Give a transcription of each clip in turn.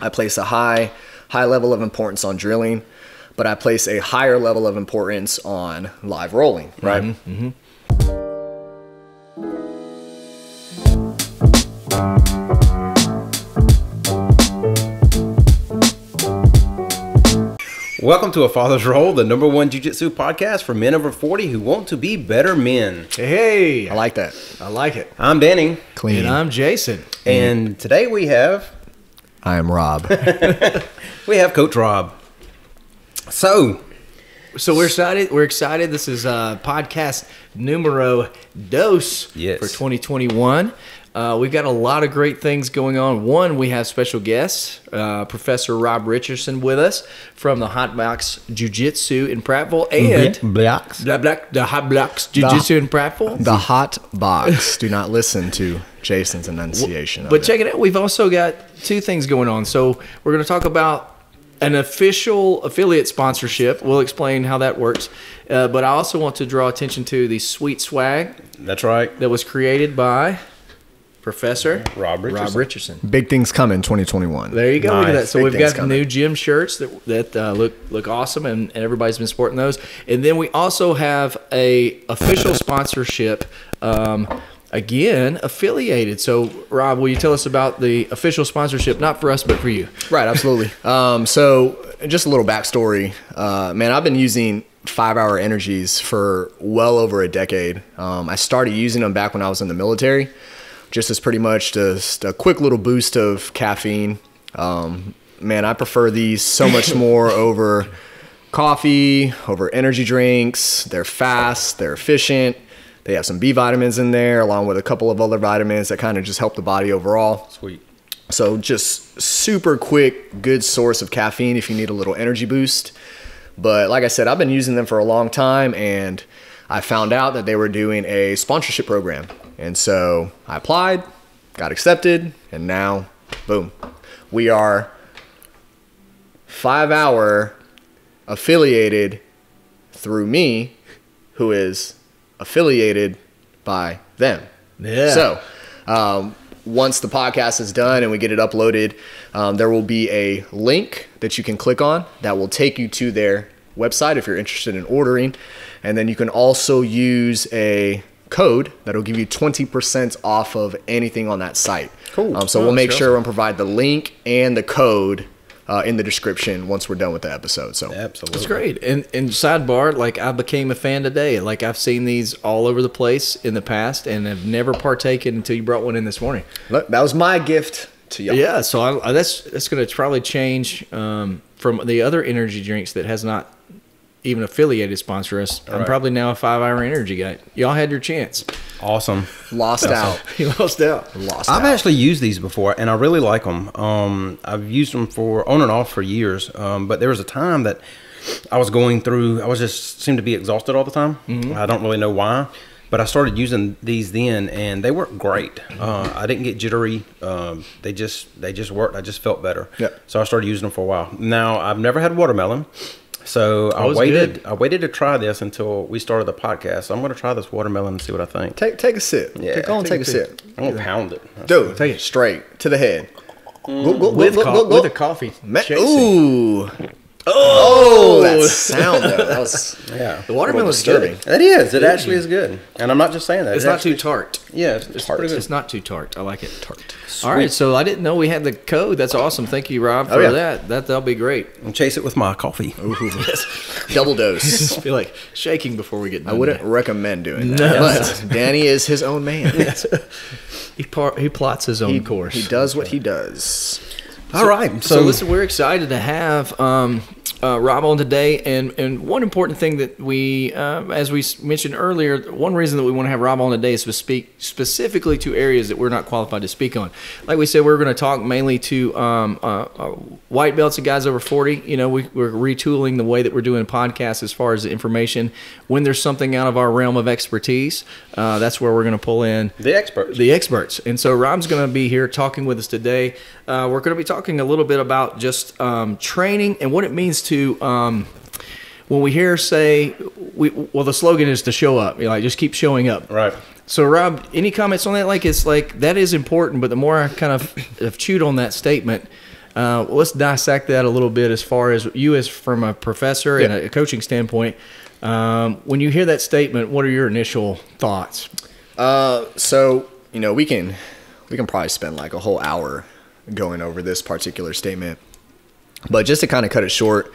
I place a high, high level of importance on drilling, but I place a higher level of importance on live rolling, right? Mm -hmm, mm -hmm. Welcome to A Father's Role, the number one jiu-jitsu podcast for men over 40 who want to be better men. Hey, I like that. I like it. I'm Danny. Clean. And I'm Jason. Mm-hmm. And today we have I am Rob. we have Coach Rob. So, so we're excited. We're excited. This is uh, podcast numero dos yes. for 2021. Uh, we've got a lot of great things going on. One, we have special guests, uh, Professor Rob Richardson, with us from the Hot Box Jiu Jitsu in Prattville and Blocks. Blah, blah, the Hot Box Jiu Jitsu in Prattville. The Hot Box. Do not listen to Jason's enunciation. Well, but check it out. We've also got two things going on. So we're going to talk about an official affiliate sponsorship. We'll explain how that works. Uh, but I also want to draw attention to the sweet swag. That's right. That was created by Professor Rob Richardson. Rob Richardson. Big things coming 2021. There you go. Nice. Look at that. So Big we've got coming. new gym shirts that that uh, look look awesome, and, and everybody's been sporting those. And then we also have a official sponsorship. Um, again affiliated. So, Rob, will you tell us about the official sponsorship? Not for us, but for you. Right, absolutely. um, so, just a little backstory. Uh, man, I've been using five hour energies for well over a decade. Um, I started using them back when I was in the military just as pretty much just a quick little boost of caffeine. Um, man, I prefer these so much more over coffee, over energy drinks. They're fast, they're efficient. They have some B vitamins in there, along with a couple of other vitamins that kind of just help the body overall. Sweet. So, just super quick, good source of caffeine if you need a little energy boost. But like I said, I've been using them for a long time and I found out that they were doing a sponsorship program. And so I applied, got accepted, and now, boom, we are five hour affiliated through me, who is affiliated by them. Yeah. So, um, once the podcast is done and we get it uploaded, um, there will be a link that you can click on that will take you to their website if you're interested in ordering. And then you can also use a code that'll give you 20% off of anything on that site. Cool. Um, so oh, we'll make sure awesome. we'll provide the link and the code uh, in the description once we're done with the episode. So absolutely, great. And and sidebar, like I became a fan today. Like I've seen these all over the place in the past, and have never partaken until you brought one in this morning. Look, that was my gift to you Yeah, so I, that's that's going to probably change um, from the other energy drinks that has not even affiliated sponsor us. All I'm right. probably now a five hour energy guy. Y'all had your chance. Awesome. Lost awesome. out. you lost out. Lost I've out. actually used these before and I really like them. Um, I've used them for on and off for years. Um, but there was a time that I was going through, I was just seemed to be exhausted all the time. Mm -hmm. I don't really know why. But I started using these then, and they worked great. Uh, I didn't get jittery. Um, they just they just worked. I just felt better. Yep. So I started using them for a while. Now I've never had watermelon, so I oh, waited. Good. I waited to try this until we started the podcast. So I'm going to try this watermelon and see what I think. Take take a sip. Yeah, go on, take, take a sip. I'm gonna pound it, That's dude. Take it straight to the head. Mm. Go, go, go, with, the with a coffee. Ooh, Oh, oh that sound though. That was yeah. The watermelon was disturbing. good. It is. It actually is good. And I'm not just saying that. It's, it's not actually, too tart. Yeah, it's, it's tart. It's not too tart. I like it. Tart. Sweet. All right. So I didn't know we had the code. That's awesome. Thank you, Rob, oh, for oh, yeah. that. That that'll be great. And chase it with my coffee. Ooh, Double dose. feel like shaking before we get. I wouldn't that. recommend doing that. No. But Danny is his own man. Yes. he par- he plots his own he, course. He does what he does. All right. so, So, so, listen, we're excited to have um, uh, on today. And, and one important thing that we, uh, as we mentioned earlier, one reason that we want to have Rob on today is to speak specifically to areas that we're not qualified to speak on. Like we said, we're going to talk mainly to um, uh, uh, white belts and guys over 40. You know, we, are retooling the way that we're doing podcasts as far as the information. When there's something out of our realm of expertise, uh, that's where we're going to pull in the experts. The experts. And so Rob's going to be here talking with us today. Uh, we're going to be talking a little bit about just um, training and what it means to um, when we hear say we well the slogan is to show up. you know, like just keep showing up. Right. So Rob, any comments on that? Like it's like that is important, but the more I kind of have chewed on that statement, uh, let's dissect that a little bit as far as you as from a professor yeah. and a coaching standpoint. Um, when you hear that statement, what are your initial thoughts? Uh, so you know we can we can probably spend like a whole hour going over this particular statement. But just to kind of cut it short,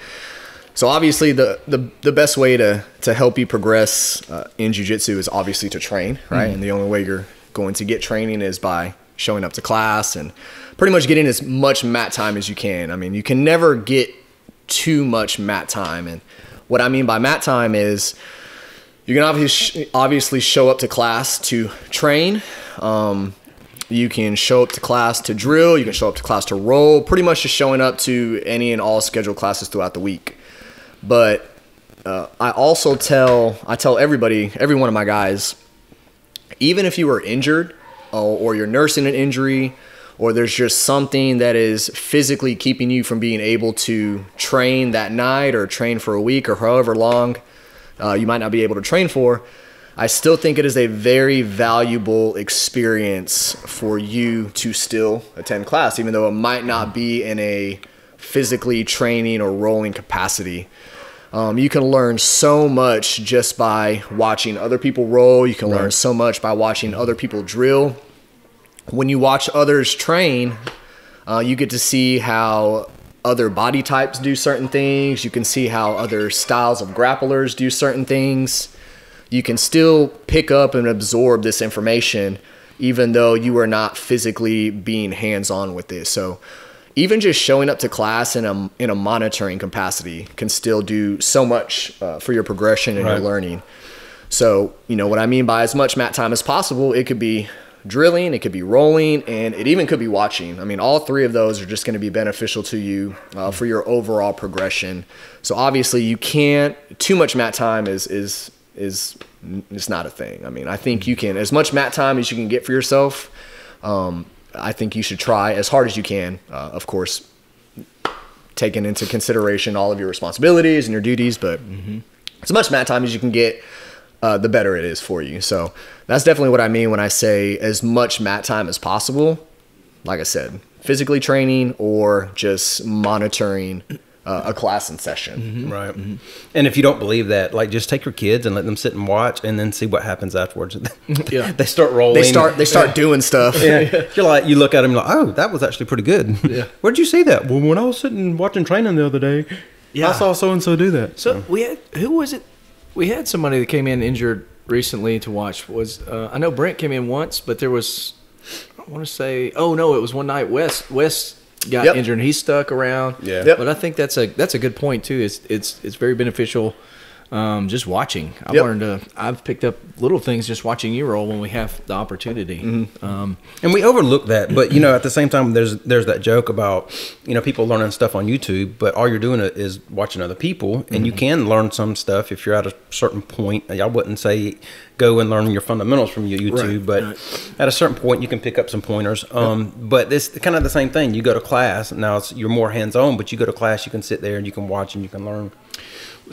so obviously the, the, the best way to, to help you progress uh, in jujitsu is obviously to train, right? Mm-hmm. And the only way you're going to get training is by showing up to class and pretty much getting as much mat time as you can. I mean, you can never get too much mat time. And what I mean by mat time is you can obviously, obviously show up to class to train. Um, you can show up to class to drill. You can show up to class to roll. Pretty much just showing up to any and all scheduled classes throughout the week. But uh, I also tell I tell everybody, every one of my guys, even if you are injured uh, or you're nursing an injury or there's just something that is physically keeping you from being able to train that night or train for a week or however long uh, you might not be able to train for, I still think it is a very valuable experience for you to still attend class, even though it might not be in a physically training or rolling capacity. Um, you can learn so much just by watching other people roll. You can right. learn so much by watching other people drill. When you watch others train, uh, you get to see how other body types do certain things. You can see how other styles of grapplers do certain things you can still pick up and absorb this information even though you are not physically being hands-on with this. so even just showing up to class in a, in a monitoring capacity can still do so much uh, for your progression and right. your learning so you know what i mean by as much mat time as possible it could be drilling it could be rolling and it even could be watching i mean all three of those are just going to be beneficial to you uh, for your overall progression so obviously you can't too much mat time is is is it's not a thing. I mean, I think you can as much mat time as you can get for yourself. Um, I think you should try as hard as you can. Uh, of course, taking into consideration all of your responsibilities and your duties, but mm-hmm. as much mat time as you can get. Uh, the better it is for you. So that's definitely what I mean when I say as much mat time as possible. Like I said, physically training or just monitoring uh, a class and session. Mm-hmm. Right. Mm-hmm. And if you don't believe that, like just take your kids and let them sit and watch and then see what happens afterwards. yeah. they start rolling. They start they start yeah. doing stuff. Yeah. You're like you look at them like, "Oh, that was actually pretty good." Yeah. Where'd you see that? Well, when I was sitting watching training the other day, yeah. I saw so and so do that. So, so, we had who was it? We had somebody that came in injured recently to watch was uh, I know Brent came in once, but there was I want to say, oh no, it was one night West West got yep. injured and he stuck around. Yeah. Yep. But I think that's a that's a good point too. It's it's it's very beneficial um, just watching. I've yep. learned to, uh, I've picked up little things just watching you roll when we have the opportunity. Mm-hmm. Um, and we overlook that, but you know, at the same time, there's there's that joke about you know people learning stuff on YouTube, but all you're doing is watching other people, and mm-hmm. you can learn some stuff if you're at a certain point. I wouldn't say go and learn your fundamentals from YouTube, right. but right. at a certain point, you can pick up some pointers. Um, But it's kind of the same thing. You go to class now; you're more hands on, but you go to class, you can sit there and you can watch and you can learn.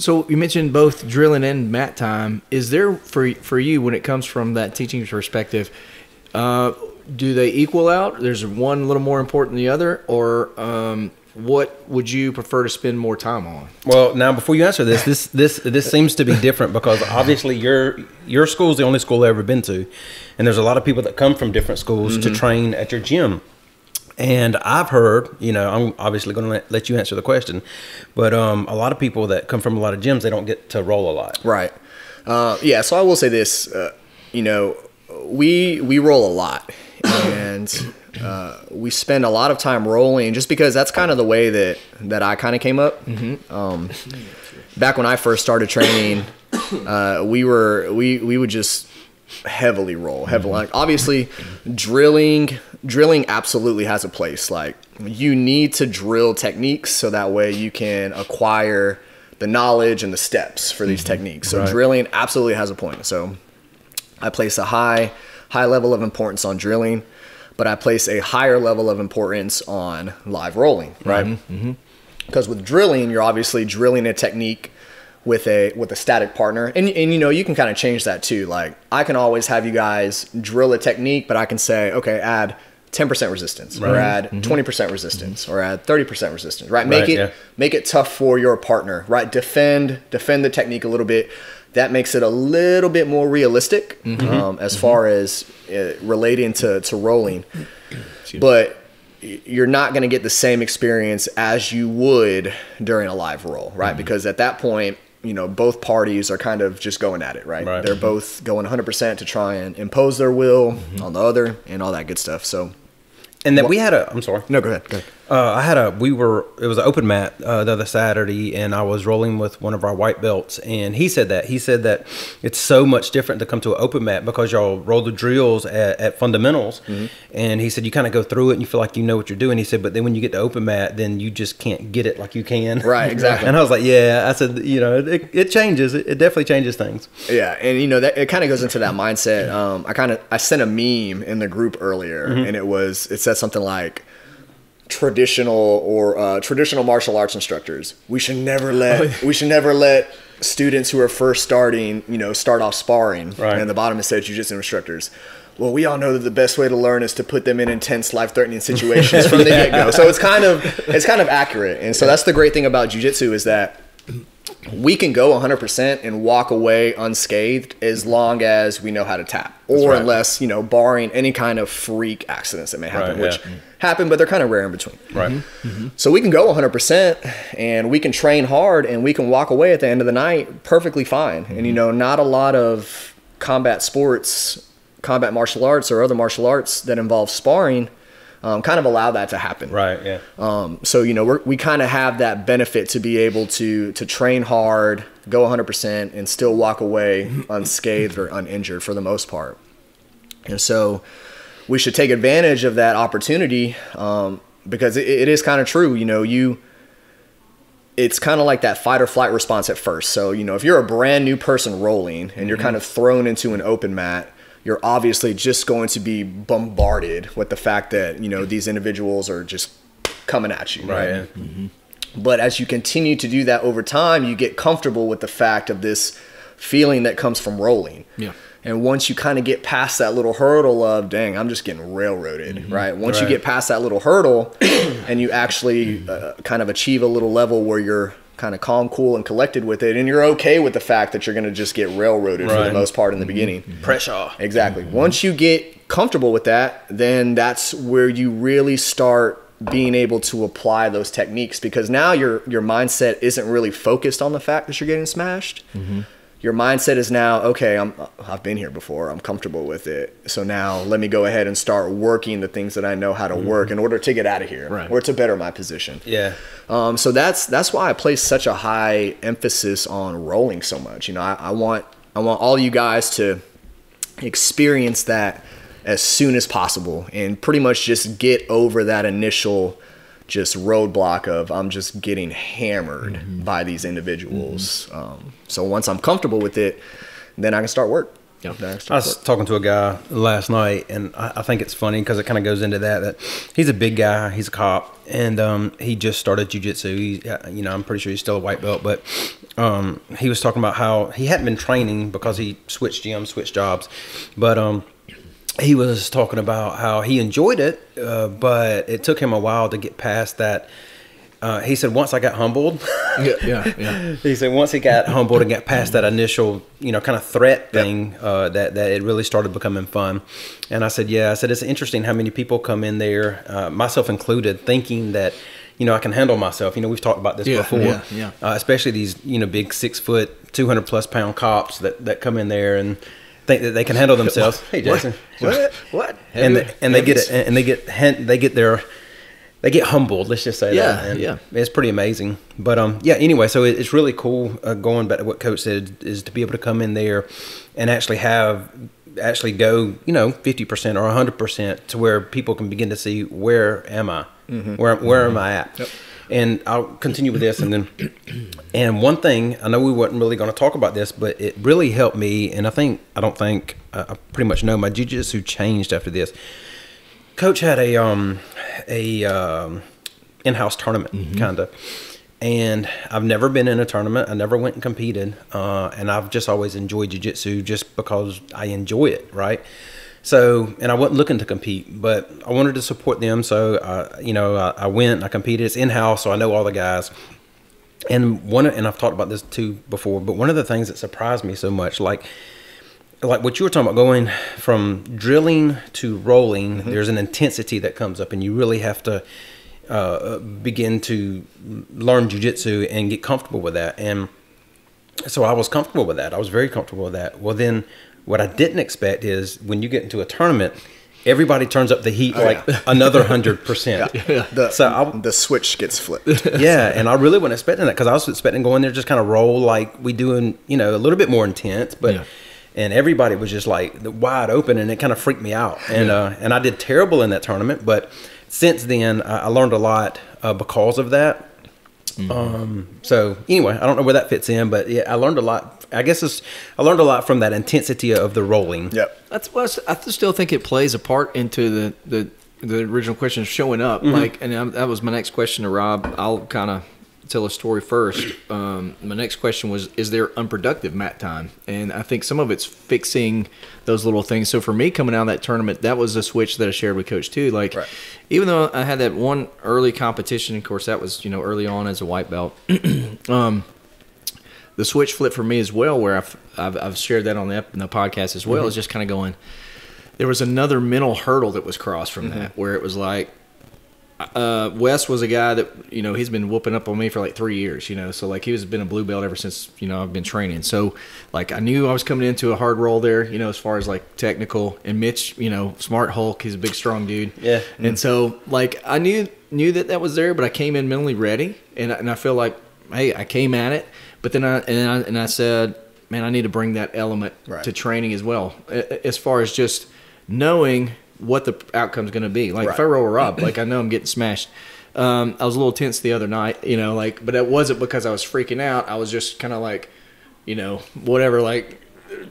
So you mentioned both drilling and mat time. Is there for for you when it comes from that teaching perspective? Uh, do they equal out? There's one a little more important than the other, or um, what would you prefer to spend more time on? Well, now before you answer this, this this this seems to be different because obviously your your school is the only school I've ever been to, and there's a lot of people that come from different schools mm-hmm. to train at your gym. And I've heard, you know, I'm obviously going to let you answer the question, but um, a lot of people that come from a lot of gyms, they don't get to roll a lot. Right. Uh, yeah. So I will say this, uh, you know, we we roll a lot, and uh, we spend a lot of time rolling, just because that's kind of the way that that I kind of came up. Mm-hmm. Um, back when I first started training, uh, we were we we would just heavily roll heavily like obviously drilling drilling absolutely has a place. Like you need to drill techniques so that way you can acquire the knowledge and the steps for these mm -hmm. techniques. So right. drilling absolutely has a point. So I place a high high level of importance on drilling, but I place a higher level of importance on live rolling, mm-hmm. right? Because mm-hmm. mm -hmm. with drilling, you're obviously drilling a technique with a with a static partner and, and you know you can kind of change that too like i can always have you guys drill a technique but i can say okay add 10% resistance right. Mm-hmm. or add mm -hmm. 20% resistance mm -hmm. or add 30% resistance right make right, it yeah. make it tough for your partner right defend defend the technique a little bit that makes it a little bit more realistic mm -hmm. um, as mm-hmm. far as uh, relating to, to rolling but you're not going to get the same experience as you would during a live roll right mm-hmm. because at that point you know both parties are kind of just going at it right, right. they're both going 100% to try and impose their will mm -hmm. on the other and all that good stuff so and then we had a. I'm sorry. No, go ahead. Go ahead. Uh, I had a we were it was an open mat uh, the other Saturday, and I was rolling with one of our white belts, and he said that he said that it's so much different to come to an open mat because y'all roll the drills at, at fundamentals, mm-hmm. and he said you kind of go through it and you feel like you know what you're doing. He said, but then when you get to open mat, then you just can't get it like you can. Right, exactly. and I was like, yeah, I said you know it, it changes, it, it, definitely changes things. Yeah, and you know that it kind of goes into that mindset. Um, I kind of I sent a meme in the group earlier, mm-hmm. and it was it said something like traditional or uh, traditional martial arts instructors. We should never let oh, yeah. we should never let students who are first starting, you know, start off sparring. Right. And the bottom it said jujitsu instructors. Well, we all know that the best way to learn is to put them in intense, life-threatening situations from the get-go. So it's kind of it's kind of accurate. And so that's the great thing about jujitsu is that we can go 100% and walk away unscathed as long as we know how to tap or right. unless you know barring any kind of freak accidents that may happen right, which yeah. Mm-hmm. happen but they're kind of rare in between right mm-hmm. mm-hmm. so we can go 100% and we can train hard and we can walk away at the end of the night perfectly fine mm-hmm. and you mm-hmm. know not a lot of combat sports combat martial arts or other martial arts that involve sparring um, kind of allow that to happen. Right. Yeah. Um, so you know we we kind of have that benefit to be able to to train hard, go 100 percent, and still walk away unscathed or uninjured for the most part. And so we should take advantage of that opportunity um, because it, it is kind of true. You know you it's kind of like that fight or flight response at first. So, you know, if you're a brand new person rolling and you're mm-hmm. kind of thrown into an open mat, you're obviously just going to be bombarded with the fact that you know these individuals are just coming at you, right? right? Mm -hmm. But as you continue to do that over time, you get comfortable with the fact of this feeling that comes from rolling. Yeah. And once you kind of get past that little hurdle of, dang, I'm just getting railroaded, mm -hmm. right? Once right. you get past that little hurdle and you actually uh, kind of achieve a little level where you're kind of calm, cool, and collected with it, and you're okay with the fact that you're going to just get railroaded right. for the most part in the mm-hmm. beginning. Mm-hmm. Pressure. Exactly. Mm-hmm. Once you get comfortable with that, then that's where you really start being able to apply those techniques because now your your mindset isn't really focused on the fact that you're getting smashed. Mm-hmm your mindset is now okay i'm i've been here before i'm comfortable with it so now let me go ahead and start working the things that i know how to mm-hmm. work in order to get out of here right. or to better my position yeah um, so that's that's why i place such a high emphasis on rolling so much you know I, I want i want all you guys to experience that as soon as possible and pretty much just get over that initial just roadblock of I'm just getting hammered mm-hmm. by these individuals. Mm-hmm. Um, so once I'm comfortable with it, then I can start work. Yeah. I, was talking to a guy last night, and I, think it's funny because it kind of goes into that. That he's a big guy, he's a cop, and um, he just started jujitsu. He, uh, you know, I'm pretty sure he's still a white belt, but um, he was talking about how he hadn't been training because he switched gyms, switched jobs, but um, he was talking about how he enjoyed it, uh, but it took him a while to get past that. Uh, he said once I got humbled. yeah, yeah, yeah. He said once he got humbled and got past that initial, you know, kind of threat thing, yep. uh, that that it really started becoming fun. And I said, yeah, I said it's interesting how many people come in there, uh, myself included, thinking that you know, I can handle myself. You know, we've talked about this yeah, before. Yeah, yeah. Uh, especially these, you know, big six foot, two hundred plus pound cops that that come in there and think that they can handle themselves. hey, Jason, what? What? what? And and they get it. and they get they get their they get humbled. Let's just say yeah, that. And yeah, it's pretty amazing. But um, yeah. Anyway, so it, it's really cool uh, going back to what Coach said is to be able to come in there and actually have actually go you know fifty percent or hundred percent to where people can begin to see where am I, mm-hmm. where where mm-hmm. am I at. Yep and I'll continue with this, and then and one thing I know we wasn't really going to talk about this, but it really helped me, and I think I don't think I pretty much know my jujitsu changed after this. Coach had a um a um, in-house tournament mm-hmm. kind of. And I've never been in a tournament. I never went and competed, uh, and I've just always enjoyed jujitsu just because I enjoy it, right? So, and I wasn't looking to compete, but I wanted to support them. So, you know, I, I went, I competed. It's in house, so I know all the guys. And one, and I've talked about this too before, but one of the things that surprised me so much, like, like what you were talking about, going from drilling to rolling, mm -hmm. there's an intensity that comes up, and you really have to uh, begin to learn jujitsu and get comfortable with that. And so I was comfortable with that. I was very comfortable with that. Well, then what I didn't expect is when you get into a tournament, everybody turns up the heat oh, like yeah. another hundred percent. Yeah. The, so I, the switch gets flipped. yeah, and I really wasn't expecting that because I was expecting going there just kind of roll like we doing, you know, a little bit more intense, but. Yeah. And everybody was just like wide open, and it kind of freaked me out. And uh, and I did terrible in that tournament, but since then I, I learned a lot uh, because of that. Mm-hmm. Um, so anyway, I don't know where that fits in, but yeah, I learned a lot. I guess it's, I learned a lot from that intensity of the rolling. Yeah, that's what I, I still think it plays a part into the the, the original question of showing up. Mm-hmm. Like, and I, um, that was my next question to Rob. I'll kind of tell a story first. Um, my next question was: Is there unproductive mat time? And I think some of it's fixing those little things. So for me, coming out of that tournament, that was a switch that I shared with Coach too. Like, right. even though I had that one early competition, of course, that was you know early on as a white belt. um, the switch flip for me as well, where I've I've, I've shared that on the, the podcast as well, mm-hmm. is just kind of going. There was another mental hurdle that was crossed from mm-hmm. that, where it was like uh, Wes was a guy that you know he's been whooping up on me for like three years, you know. So like he was been a blue belt ever since you know I've been training. So like I knew I was coming into a hard role there, you know, as far as like technical. And Mitch, you know, smart Hulk, he's a big strong dude. Yeah. And so like I knew knew that that was there, but I came in mentally ready, and I, and I feel like hey I came at it, but then I and I and I said man I need to bring that element right. to training as well, as far as just knowing what the outcome's going to be. Like right. if I roll her up, like I know I'm getting smashed. Um, I was a little tense the other night, you know, like, but it wasn't because I was freaking out. I was just kind of like, you know, whatever, like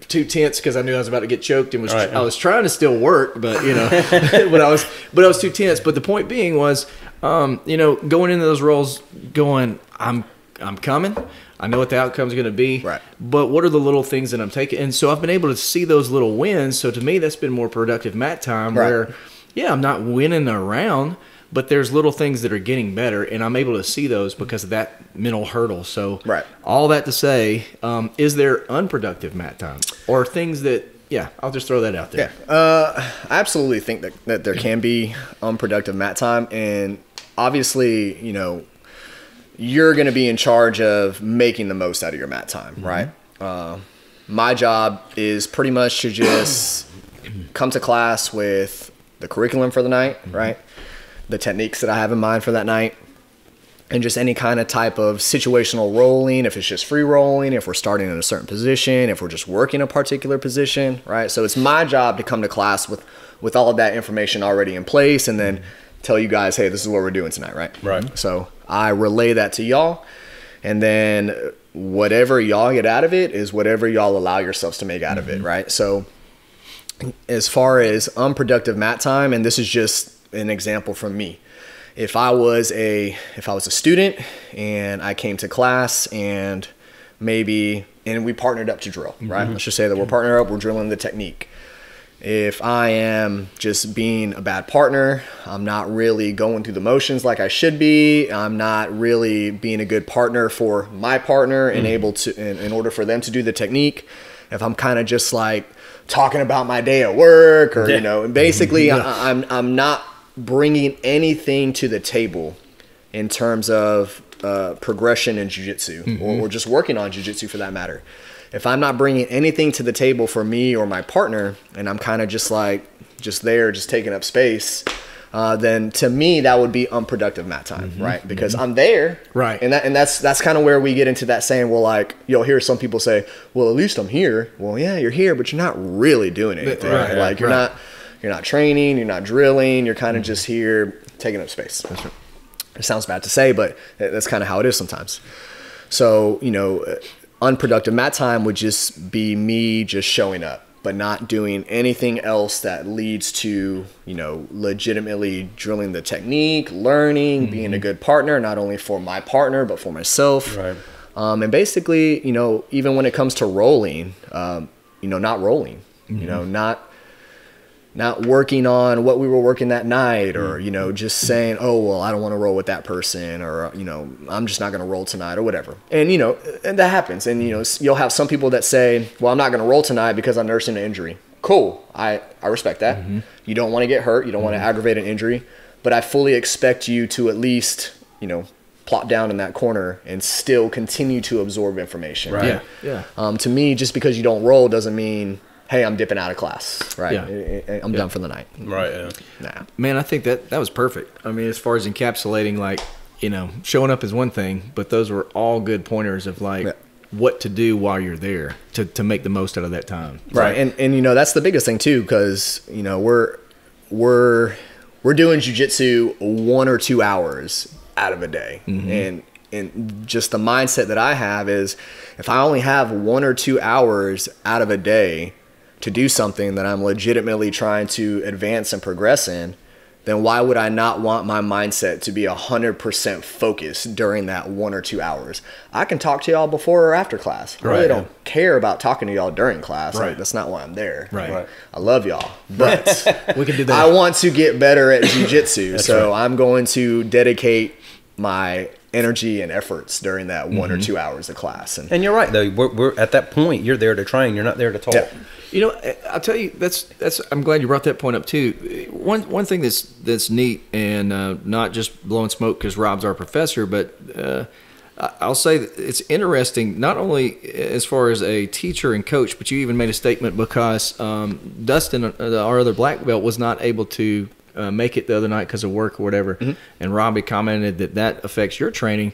too tense because I knew I was about to get choked and was right. I was trying to still work, but you know, but I was but I was too tense. But the point being was, um, you know, going into those roles, going, I'm I'm coming. I know what the outcome's going to be. Right. But what are the little things that I'm taking? And so I've been able to see those little wins. So to me, that's been more productive mat time right. where, yeah, I'm not winning around, but there's little things that are getting better. And I'm able to see those because of that mental hurdle. So right. all that to say, um, is there unproductive mat time or things that, yeah, I'll just throw that out there. Yeah. Uh, I absolutely think that, that there can be unproductive mat time. And obviously, you know, you're going to be in charge of making the most out of your mat time, mm-hmm. right? Uh, my job is pretty much to just come to class with the curriculum for the night, mm-hmm. right? The techniques that I have in mind for that night, and just any kind of type of situational rolling, if it's just free rolling, if we're starting in a certain position, if we're just working a particular position, right? So it's my job to come to class with with all of that information already in place and then mm-hmm tell you guys, hey, this is what we're doing tonight, right? Right. So I relay that to y'all, and then whatever y'all get out of it is whatever y'all allow yourselves to make out mm-hmm. of it, mm-hmm. right? So as far as unproductive mat time, and this is just an example from me. If I was a if I was a student and I came to class and maybe and we partnered up to drill, right? Mm-hmm. Let's just say that we're partnered up, we're drilling the technique if I am just being a bad partner, I'm not really going through the motions like I should be, I'm not really being a good partner for my partner and mm. able to, in, in order for them to do the technique, if I'm kind of just like talking about my day at work or, yeah. you know, basically yeah. I, I'm, I'm not bringing anything to the table in terms of uh, progression in jujitsu mm-hmm. or, or just working on jujitsu for that matter if I'm not bringing anything to the table for me or my partner, and I'm kind of just like just there, just taking up space, uh, then to me that would be unproductive mat time, mm-hmm. right? Because mm-hmm. I'm there, right? And that and that's that's kind of where we get into that saying, well, like you'll hear some people say, well, at least I'm here. Well, yeah, you're here, but you're not really doing anything. right? Like you're right. not you're not training, you're not drilling, you're kind of mm-hmm. just here taking up space. It sounds bad to say, but that's kind of how it is sometimes. So you know, unproductive. My time would just be me just showing up, but not doing anything else that leads to, you know, legitimately drilling the technique, learning, mm-hmm. being a mm-hmm. good partner, not only for my partner, but for myself. Right. Um, and basically, you know, even when it comes to rolling, um, you know, not rolling, mm-hmm. you know, not not working on what we were working that night or mm. you know just saying oh well i don't want to roll with that person or you know i'm just not going to roll tonight or whatever and you know and that happens and you know you'll have some people that say well i'm not going to roll tonight because i'm nursing an injury cool i i respect that mm-hmm. you don't want to get hurt you don't mm-hmm. want to aggravate an injury but i fully expect you to at least you know plop down in that corner and still continue to absorb information right yeah yeah um, to me just because you don't roll doesn't mean hey, I'm dipping out of class, right? Yeah. I'm yeah. done for the night. Right. Yeah. Nah. Man, I think that that was perfect. I mean, as far as encapsulating, like, you know, showing up is one thing, but those were all good pointers of like, yeah. What to do while you're there to, to make the most out of that time, right? and and you know that's the biggest thing too, because you know we're we're we're doing jujitsu one or two hours out of a day, mm-hmm. and and just the mindset that I have is if I only have one or two hours out of a day, to do something that I'm legitimately trying to advance and progress in, then why would I not want my mindset to be 100% focused during that one or two hours? I can talk to y'all before or after class. I right, really don't yeah. care about talking to y'all during class. Right. Like, that's not why I'm there. Right. right. I love y'all, but we can do that. I want to get better at jujitsu. so right. I'm going to dedicate my energy and efforts during that mm-hmm. one or mm-hmm. two hours of class. And, and you're right though. We're, we're, at that point. You're there to train. You're not there to talk. Yeah. You know, I'll tell you. That's that's. I'm glad you brought that point up too. One one thing that's that's neat and uh, not just blowing smoke because Rob's our professor, but uh, I'll say it's interesting. Not only as far as a teacher and coach, but you even made a statement because um, Dustin, uh, our other black belt, was not able to uh, make it the other night because of work or whatever. Mm-hmm. And Robbie commented that that affects your training.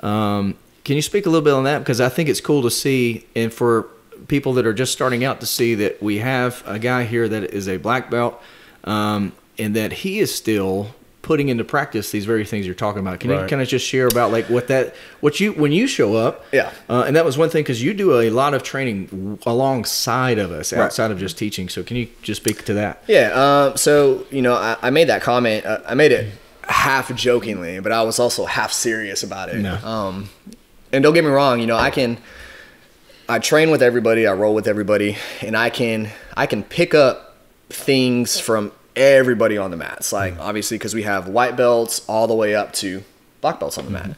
Um, can you speak a little bit on that? Because I think it's cool to see, and for people that are just starting out, to see that we have a guy here that is a black belt, um, and that he is still putting into practice these very things you're talking about. Can right. you kind of just share about like what that what you when you show up? Yeah, uh, and that was one thing because you do a lot of training alongside of us outside of just teaching. So can you just speak to that? Yeah. Uh, so you know, I, I made that comment. Uh, I made it half jokingly, but I was also half serious about it. No. Um, and don't get me wrong. You know, I can. I train with everybody. I roll with everybody, and I can I can pick up things from everybody on the mats. Like mm-hmm. obviously because we have white belts all the way up to black belts on the mat. Mm-hmm.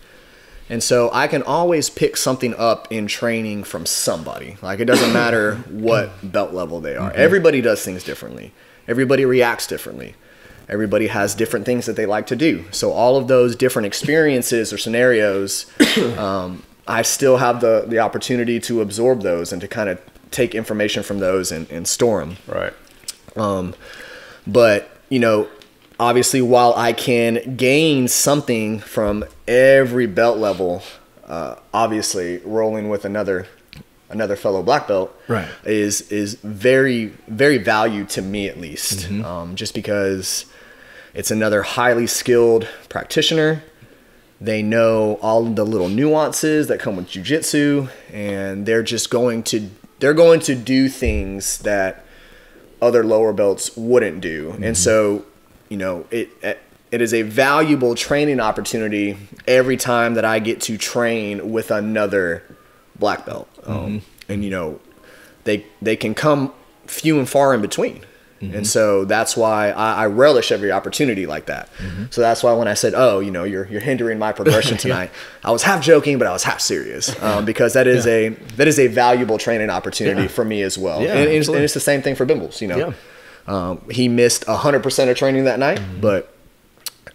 And so I can always pick something up in training from somebody. Like it doesn't matter what belt level they are. Mm-hmm. Everybody does things differently. Everybody reacts differently. Everybody has different things that they like to do. So all of those different experiences or scenarios, um, I still have the the opportunity to absorb those and to kind of take information from those and, and store them. Right. Um, but, you know, obviously, while I can gain something from every belt level, uh, obviously, rolling with another another fellow black belt right. is is very very valued to me at least, mm-hmm. um, just because it's another highly skilled practitioner. They know all the little nuances that come with jujitsu, and they're just going to they're going to do things that other lower belts wouldn't do. Mm-hmm. And so, you know, it it is a valuable training opportunity every time that I get to train with another black belt. Mm-hmm. Um, and you know, they they can come few and far in between. Mm-hmm. And so that's why I, I, relish every opportunity like that. Mm-hmm. So that's why when I said, "Oh, you know, you're you're hindering my progression tonight," yeah. I was half joking, but I was half serious um, because that is yeah. a that is a valuable training opportunity yeah. for me as well. Yeah, and, it's, and it's the same thing for Bimbles. You know, um, he missed hundred percent of training that night, mm-hmm. but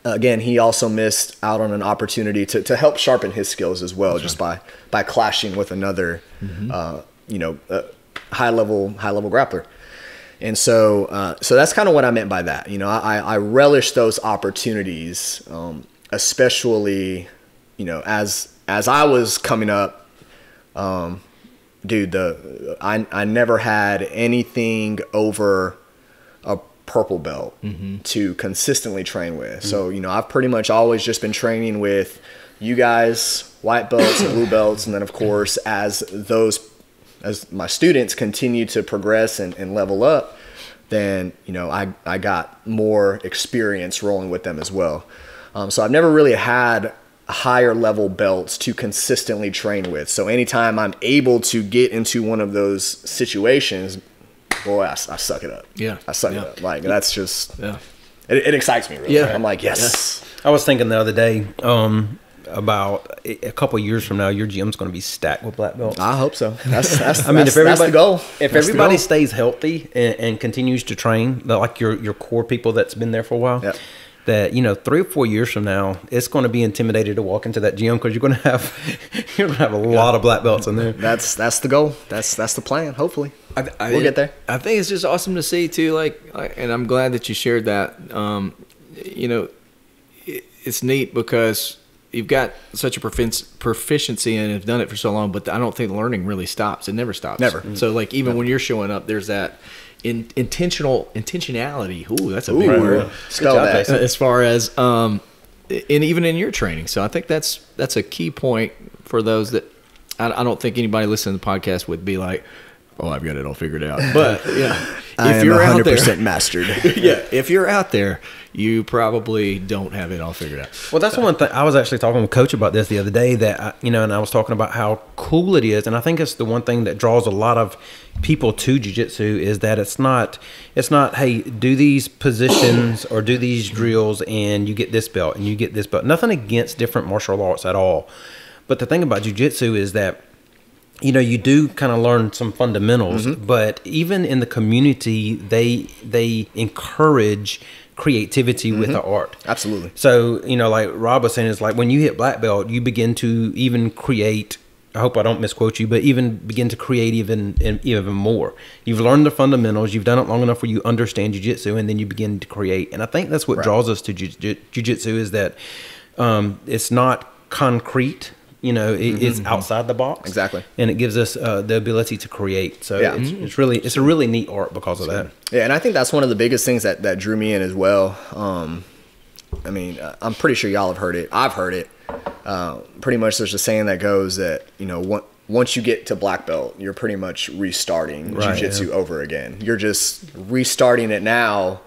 again, he also missed out on an opportunity to, to help sharpen his skills as well, that's just right. by by clashing with another, mm-hmm. uh, you know, uh, high level high level grappler. And so, uh, so that's kind of what I meant by that. You know, I, I relish those opportunities, um, especially, you know, as as I was coming up, um, dude. The I I never had anything over a purple belt mm -hmm. to consistently train with. Mm -hmm. So mm-hmm. you know, I've pretty much always just been training with you guys, white belts, blue belts, and then of course as those as my students continue to progress and, and level up, then you know I, I got more experience rolling with them as well. Um, so I've never really had higher level belts to consistently train with. So anytime I'm able to get into one of those situations, boy, I, I suck it up. Yeah, I suck yeah. it up. Like that's just yeah. It, it excites me. Really. Yeah, I'm like yes. Yeah. I was thinking the other day. Um, about a couple years from now, your gym's going to be stacked with black belts. I hope so. That's, that's I mean, if everybody, goal. If that's everybody goal. stays healthy and, and, continues to train, like your your core people that's been there for a while. Yep that you know three or four years from now it's going to be intimidated to walk into that gym because you're going to have you're going to have a lot of black belts in there that's that's the goal that's that's the plan hopefully I, I, we'll get there i think it's just awesome to see too like and i'm glad that you shared that um, you know it's neat because you've got such a proficiency and have done it for so long, but I don't think learning really stops. It never stops. Never. Mm-hmm. So like even Never. when you're showing up, there's that in, intentional intentionality. Ooh, that's a Ooh, big word. Spell that. as far as um, and even in your training. So I think that's that's a key point for those that I, I don't think anybody listening to the podcast would be like. Oh, I've got it all figured out. But yeah, if you're out there, mastered. yeah, if you're out there you probably don't have it all figured out. Well, that's so. one thing. I was actually talking with Coach about this the other day that, I, uh, you know, and I was talking about how cool it is. And I think it's the one thing that draws a lot of people to jujitsu is that it's not, it's not, hey, do these positions or do these drills and you get this belt and you get this belt. Nothing against different martial arts at all. But the thing about jujitsu is that, you know you do kind of learn some fundamentals mm-hmm. but even in the community they they encourage creativity mm-hmm. with the art. Absolutely. So, you know, like Rob was saying, is like when you hit black belt, you begin to even create. I hope I don't misquote you, but even begin to create even even more. You've learned the fundamentals. You've done it long enough where you understand jujitsu, and then you begin to create. And I think that's what right. draws us to jujitsu is that um, it's not concrete you know it, mm-hmm. it's mm-hmm. outside the box exactly and it gives us uh, the ability to create so yeah. it's, it's, really it's a really neat art because of that yeah and i think that's one of the biggest things that that drew me in as well um, i mean uh, i'm pretty sure y'all have heard it i've heard it uh, pretty much there's a saying that goes that you know once you get to black belt you're pretty much restarting right, jiu-jitsu yeah. over again you're just restarting it now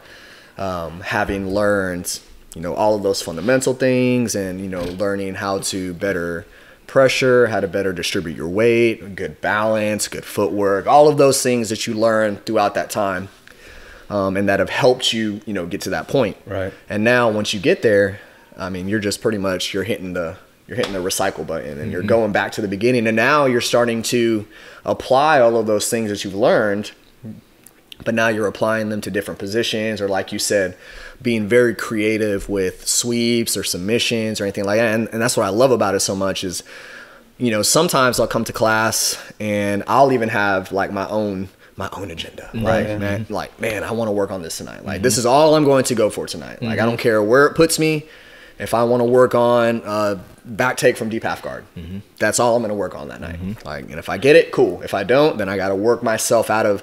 um, having learned you know all of those fundamental things and you know learning how to better pressure, how to better distribute your weight, good balance, good footwork, all of those things that you learn throughout that time. Um, and that have helped you, you know, get to that point. Right. And now once you get there, I mean, you're just pretty much you're hitting the you're hitting the recycle button and mm-hmm. you're going back to the beginning. And now you're starting to apply all of those things that you've learned but now you're applying them to different positions or like you said being very creative with sweeps or submissions or anything like that and, and, that's what i love about it so much is you know sometimes i'll come to class and i'll even have like my own my own agenda right mm-hmm. mm-hmm. man like man i want to work on this tonight like mm-hmm. this is all i'm going to go for tonight like mm-hmm. i don't care where it puts me if i want to work on a back take from deep half guard. Mm-hmm. That's all I'm going to work on that night. Mm-hmm. Like, and if I get it, cool. If I don't, then I got to work myself out of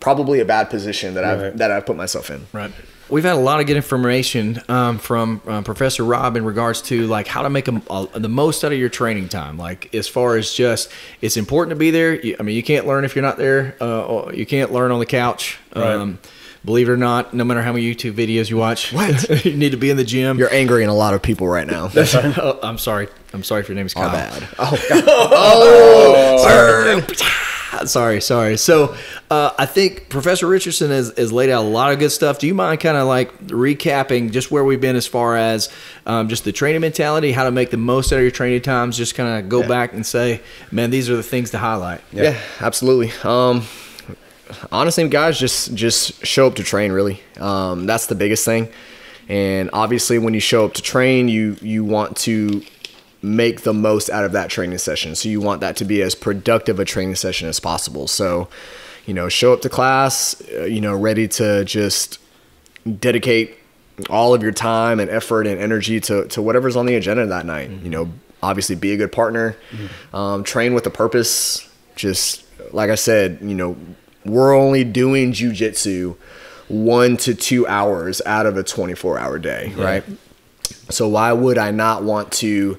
probably a bad position that right. I've that I've put myself in. Right. We've had a lot of good information um, from uh, Professor Rob in regards to like how to make a, a, the most out of your training time. Like as far as just, it's important to be there. You, I mean, you can't learn if you're not there. Uh, you can't learn on the couch. Right. Um, believe it or not, no matter how many YouTube videos you watch, what you need to be in the gym. You're angering a lot of people right now. Oh, I'm sorry. I'm sorry if your name is Kyle. bad. Oh, God. oh, oh Ah, sorry, sorry. So uh, I think Professor Richardson has, has, laid out a lot of good stuff. Do you mind kind of like recapping just where we've been as far as um, just the training mentality, how to make the most out of your training times? Just kind of go yeah. back and say, man, these are the things to highlight. Yeah, yeah absolutely. Um, honestly, guys, just just show up to train. Really, um, that's the biggest thing. And obviously, when you show up to train, you you want to make the most out of that training session. So you want that to be as productive a training session as possible. So, you know, show up to class, uh, you know, ready to just dedicate all of your time and effort and energy to, to whatever's on the agenda that night. Mm -hmm. You know, obviously be a good partner, mm -hmm. um, train with a purpose. Just like I said, you know, we're only doing jujitsu one to two hours out of a 24 hour day, yeah. right? So why would I not want to?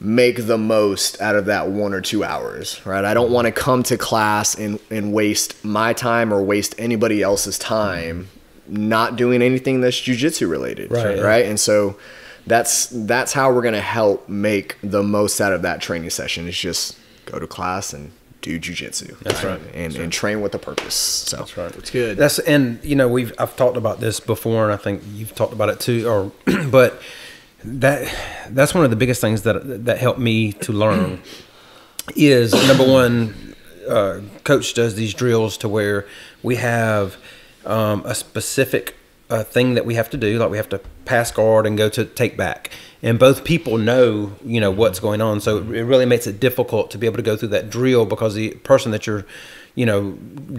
make the most out of that one or two hours, right? I don't want to come to class and, and waste my time or waste anybody else's time not doing anything that's jujitsu related, right? right? Yeah. And so that's that's how we're gonna help make the most out of that training session. Is just go to class and do jujitsu. That's right, right. And, and train with a purpose. So that's right. It's good. That's and you know we've I've talked about this before, and I think you've talked about it too. Or but that that's one of the biggest things that that helped me to learn is number one uh, coach does these drills to where we have um, a specific uh, thing that we have to do like we have to pass guard and go to take back and both people know you know what's going on so it really makes it difficult to be able to go through that drill because the person that you're you know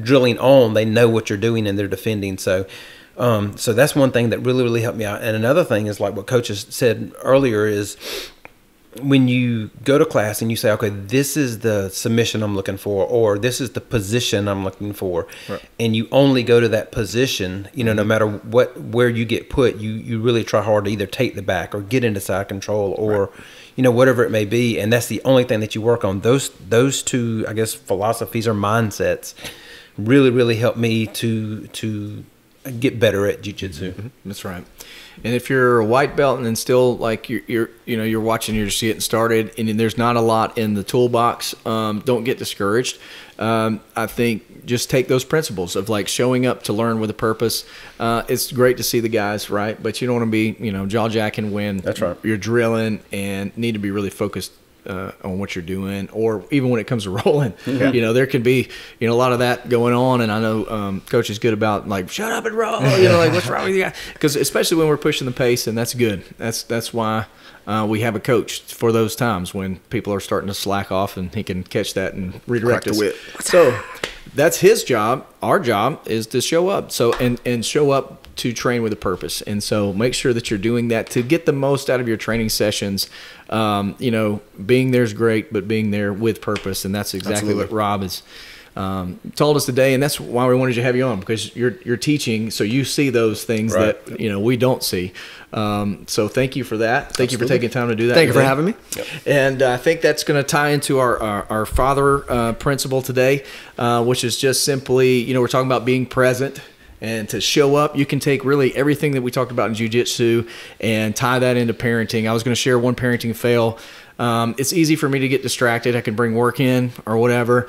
drilling on they know what you're doing and they're defending so um, so that's one thing that really, really helped me out. And another thing is like what coaches said earlier is when you go to class and you say, okay, this is the submission I'm looking for, or this is the position I'm looking for, right. and you only go to that position, you know, no mm-hmm. matter what where you get put, you you really try hard to either take the back or get into side control or, right. you know, whatever it may be, and that's the only thing that you work on. Those those two, I guess, philosophies or mindsets, really really helped me to to get better at jujitsu. Mm-hmm. That's right. And if you're a white belt and then still like you're, you're you know you're watching you're just getting started and there's not a lot in the toolbox, um, don't get discouraged. Um, I think just take those principles of like showing up to learn with a purpose. Uh, it's great to see the guys, right? But you don't want to be you know jaw jacking when that's right. You're drilling and need to be really focused uh, on what you're doing, or even when it comes to rolling. Yeah. You know, there can be you know a lot of that going on, and I know um, coach is good about like shut up and roll. You know, like what's wrong with you guys? Because especially when we're pushing the pace, and that's good. That's that's why uh, we have a coach for those times when people are starting to slack off, and he can catch that and redirect Crack us. Whip. So that's his job. Our job is to show up. So and and show up to train with a purpose. And so make sure that you're doing that to get the most out of your training sessions. Um, you know, being there is great, but being there with purpose, and that's exactly Absolutely. what Rob is um, us today, and that's why we wanted to have you on because you're you're teaching, so you see those things right. that you know we don't see. Um, so thank you for that. Thank Absolutely. you for taking time to do that. Thank you for having me. Yep. And uh, I think that's going to tie into our our, our father uh, principle today, uh, which is just simply you know we're talking about being present and to show up you can take really everything that we talked about in jiu-jitsu and tie that into parenting i was going to share one parenting fail um, it's easy for me to get distracted i can bring work in or whatever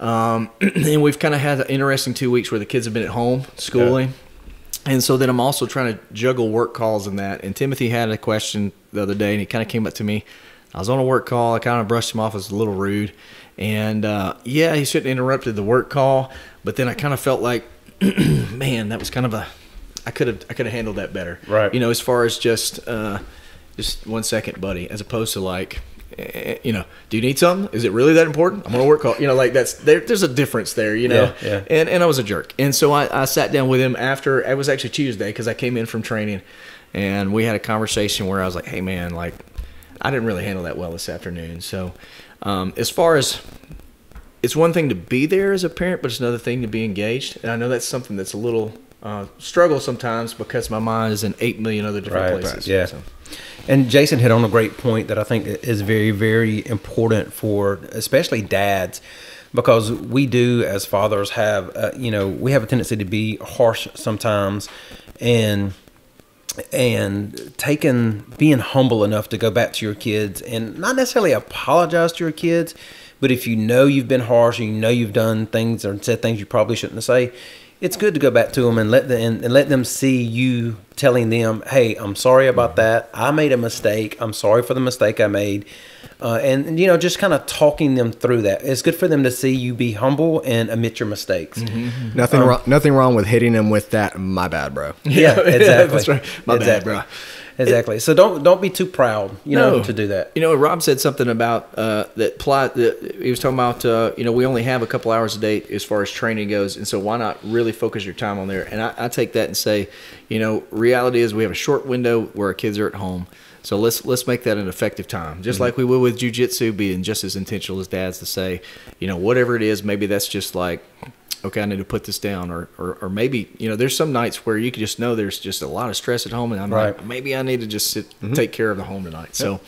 um, and we've kind of had an interesting two weeks where the kids have been at home schooling. Yeah. And so then I'm also trying to juggle work calls and that. And Timothy had a question the other day and he kind of came up to me. I was on a work call. I kind of brushed him off as a little rude. And uh, yeah, he shouldn't have interrupted the work call. But then I kind of felt like, man, that was kind of a, I could have, I could have handled that better. Right. You know, as far as just, uh, just one second, buddy, as opposed to like, Eh, you know, do you need something? Is it really that important? I'm gonna work hard. You know, like that's there, there's a difference there. You know, yeah, yeah. and and I was a jerk, and so I, I sat down with him after it was actually Tuesday because I came in from training, and we had a conversation where I was like, hey man, like I didn't really handle that well this afternoon. So um, as far as it's one thing to be there as a parent, but it's another thing to be engaged, and I know that's something that's a little uh, struggle sometimes because my mind is in eight million other different right, places. Right, yeah. So. And Jason hit on a great point that I think is very, very important for especially dads, because we do as fathers have, uh, you know, we have a tendency to be harsh sometimes, and and taking being humble enough to go back to your kids and not necessarily apologize to your kids, but if you know you've been harsh and you know you've done things or said things you probably shouldn't say, it's good to go back to them and let them and, let them see you telling them, "Hey, I'm sorry about mm-hmm. that. I made a mistake. I'm sorry for the mistake I made." Uh, and, and, you know just kind of talking them through that it's good for them to see you be humble and admit your mistakes mm-hmm. mm-hmm. nothing um, wrong nothing wrong with hitting them with that my bad bro yeah exactly that's right my exactly. bad bro Exactly. It, so don't don't be too proud, you no. know, to do that. You know, Rob said something about uh, that plot. That he was talking about. Uh, you know, we only have a couple hours a day as far as training goes, and so why not really focus your time on there? And I, I take that and say, you know, reality is we have a short window where our kids are at home. So let's let's make that an effective time, just mm-hmm. like we would with jujitsu, being just as intentional as dads to say, you know, whatever it is, maybe that's just like okay, I need to put this down, or, or, or maybe you know, there's some nights where you can just know there's just a lot of stress at home, and I'm right. like, maybe I need to just sit, mm-hmm. take care of the home tonight. Yep. So.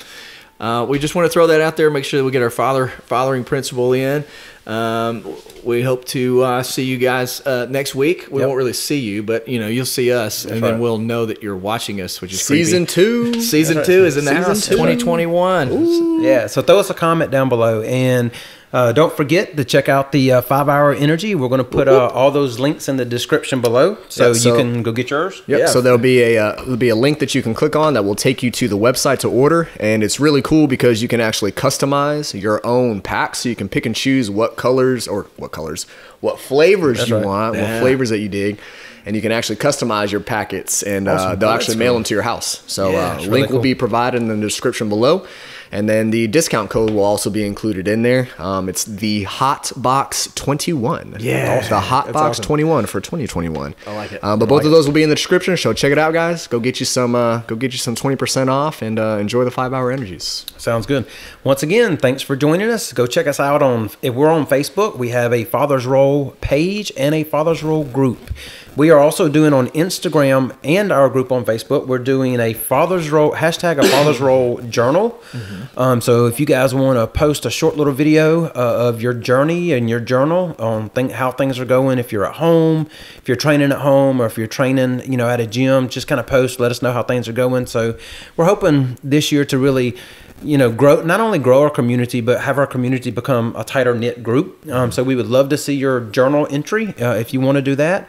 Uh, we just want to throw that out there. Make sure that we get our father fathering principle in. Um, we hope to uh, see you guys uh, next week. We yep. won't really see you, but you know you'll see us, That's and right. then we'll know that you're watching us, which is season creepy. two. season right. two is in the season house, twenty twenty one. Yeah. So throw us a comment down below and uh, don't forget to check out the uh, Five Hour Energy. We're going to put uh, all those links in the description below, so, so you can go get yours. Yep. Yeah. So there'll be a uh, there'll be a link that you can click on that will take you to the website to order, and it's really cool because you can actually customize your own pack, so you can pick and choose what colors or what colors, what flavors That's you right. want, yeah. what flavors that you dig and you can actually customize your packets and uh, awesome. uh, they'll oh, actually mail them to your house. So yeah, uh, really link cool. will be provided in the description below. And then the discount code will also be included in there. Um, it's the Hot Box 21. Yeah. Awesome. The Hot awesome. 21 for 2021. I like it. Uh, but I both like of those it. will be in the description. So check it out, guys. Go get you some, uh, go get you some 20% off and uh, enjoy the five hour energies. Sounds good. Once again, thanks for joining us. Go check us out on, if we're on Facebook, we have a Father's Role page and a Father's Role group. We are also doing on Instagram and our group on Facebook. We're doing a father's role hashtag a father's role journal. Mm-hmm. Um, so if you guys want to post a short little video uh, of your journey and your journal on think how things are going, if you're at home, if you're training at home, or if you're training, you know, at a gym, just kind of post. Let us know how things are going. So we're hoping this year to really you know grow not only grow our community but have our community become a tighter knit group um, so we would love to see your journal entry uh, if you want to do that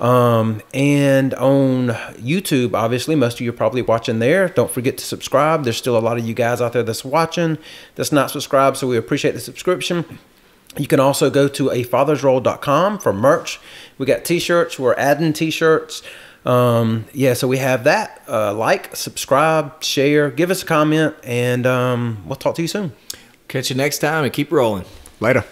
um, and on YouTube, obviously, most of you are probably watching there. Don't forget to subscribe. There's still a lot of you guys out there that's watching that's not subscribed, so we appreciate the subscription. You can also go to a fathersroll.com for merch. We got t-shirts. We're adding t-shirts. Um, yeah, so we have that. Uh, like, subscribe, share, give us a comment, and um, we'll talk to you soon. Catch you next time and keep rolling. Later.